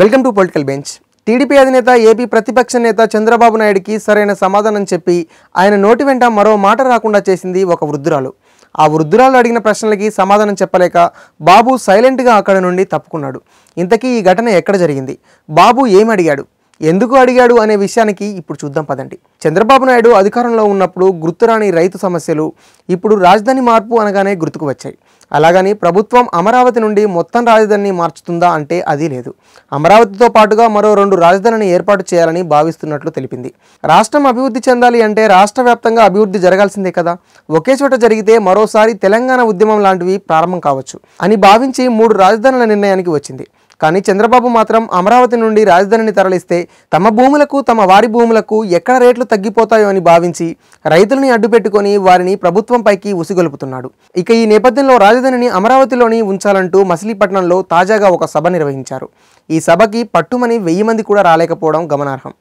welcome to political bench TDP అధినేత AP ప్రతిపక్ష నేత చంద్రబాబు నాయుడికి సరైన సమాధానం చెప్పి ఆయన నోటి వెంట మరో మాట రాకుండా చేసింది ఒక వృద్ధురాలు ఆ వృద్ధురాలు అడిగిన ప్రశ్నలకి సమాధానం చెప్పలేక బాబు సైలెంట్గా అక్కడ నుండి తప్పుకున్నాడు ఇంతకీ ఈ ఘటన ఎక్కడ జరిగింది బాబు ఏమి అడిగాడు ఎందుకు అడిగాడు అనే విషయానికి ఇప్పుడు చూద్దాం పదండి చంద్రబాబు నాయుడు అధికారంలో ఉన్నప్పుడు గుర్తురాని రైతు సమస్యలు ఇప్పుడు రాజధాని మార్పు అనగానే గుర్తుకు వచ్చాయి అలాగని ప్రభుత్వం అమరావతి నుండి మొత్తం రాజధానిని మార్చుతుందా అంటే అది లేదు అమరావతితో పాటుగా మరో రెండు రాజధానిని ఏర్పాటు చేయాలని భావిస్తున్నట్లు తెలిపింది రాష్ట్రం అభివృద్ధి చెందాలి అంటే రాష్ట్ర వ్యాప్తంగా అభివృద్ధి జరగాల్సిందే కదా ఒకే చోట జరిగితే మరోసారి తెలంగాణ ఉద్యమం లాంటివి ప్రారంభం కావచ్చు అని భావించి మూడు రాజధానుల నిర్ణయానికి వచ్చింది కానీ చంద్రబాబు మాత్రం అమరావతి నుండి రాజధానిని తరలిస్తే తమ భూములకు తమ వారి భూములకు ఎక్కడ రేట్లు తగ్గిపోతాయో అని భావించి రైతులని అడ్డుపెట్టుకొని వారిని ప్రభుత్వంపైకి ఉసిగొలుపుతున్నాడు ఇక ఈ నేపథ్యంలో రాజధానిని అమరావతిలోని ఉంచాలంటూ మచిలీపట్నంలో తాజాగా ఒక సభ నిర్వహించారు ఈ సభకి పట్టుమని వెయ్యి మంది కూడా రాలేకపోవడం గమనార్హం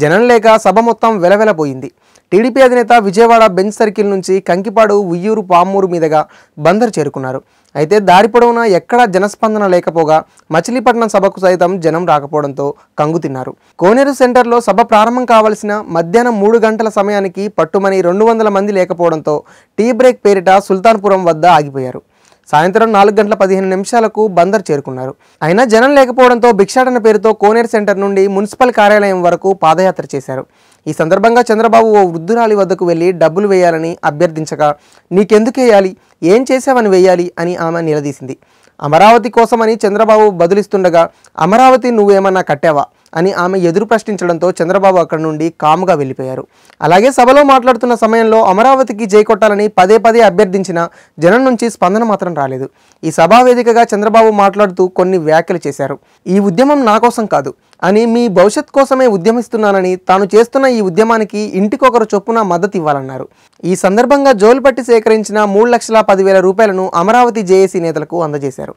జనం లేక సభ మొత్తం వెలవెలపోయింది టీడీపీ అధినేత విజయవాడ బెంచ్ సర్కిల్ నుంచి కంకిపాడు ఉయ్యూరు పామూరు మీదుగా బందర్ చేరుకున్నారు అయితే దారి పొడవునా ఎక్కడా జనస్పందన లేకపోగా మచిలీపట్నం సభకు సైతం జనం రాకపోవడంతో కంగుతిన్నారు కోనేరు సెంటర్లో సభ ప్రారంభం కావలసిన మధ్యాహ్నం మూడు గంటల సమయానికి పట్టుమని రెండు వందల మంది లేకపోవడంతో టీ బ్రేక్ పేరిట సుల్తాన్పురం వద్ద ఆగిపోయారు సాయంత్రం నాలుగు గంటల పదిహేను నిమిషాలకు బందర్ చేరుకున్నారు అయినా జనం లేకపోవడంతో భిక్షాటన పేరుతో కోనేరు సెంటర్ నుండి మున్సిపల్ కార్యాలయం వరకు పాదయాత్ర చేశారు ఈ సందర్భంగా చంద్రబాబు ఓ వృద్ధురాలి వద్దకు వెళ్ళి డబ్బులు వేయాలని అభ్యర్థించగా నీకెందుకు వేయాలి ఏం చేసావని వేయాలి అని ఆమె నిలదీసింది అమరావతి కోసమని చంద్రబాబు బదులిస్తుండగా అమరావతి నువ్వేమన్నా కట్టావా అని ఆమె ఎదురు ప్రశ్నించడంతో చంద్రబాబు అక్కడి నుండి కాముగా వెళ్ళిపోయారు అలాగే సభలో మాట్లాడుతున్న సమయంలో అమరావతికి జైకొట్టాలని పదే పదే అభ్యర్థించిన జనం నుంచి స్పందన మాత్రం రాలేదు ఈ సభా వేదికగా చంద్రబాబు మాట్లాడుతూ కొన్ని వ్యాఖ్యలు చేశారు ఈ ఉద్యమం నా కోసం కాదు అని మీ భవిష్యత్ కోసమే ఉద్యమిస్తున్నానని తాను చేస్తున్న ఈ ఉద్యమానికి ఇంటికొకరు చొప్పున మద్దతు ఇవ్వాలన్నారు ఈ సందర్భంగా జోలుపట్టి సేకరించిన మూడు లక్షల పదివేల రూపాయలను అమరావతి జేఏసీ నేతలకు అందజేశారు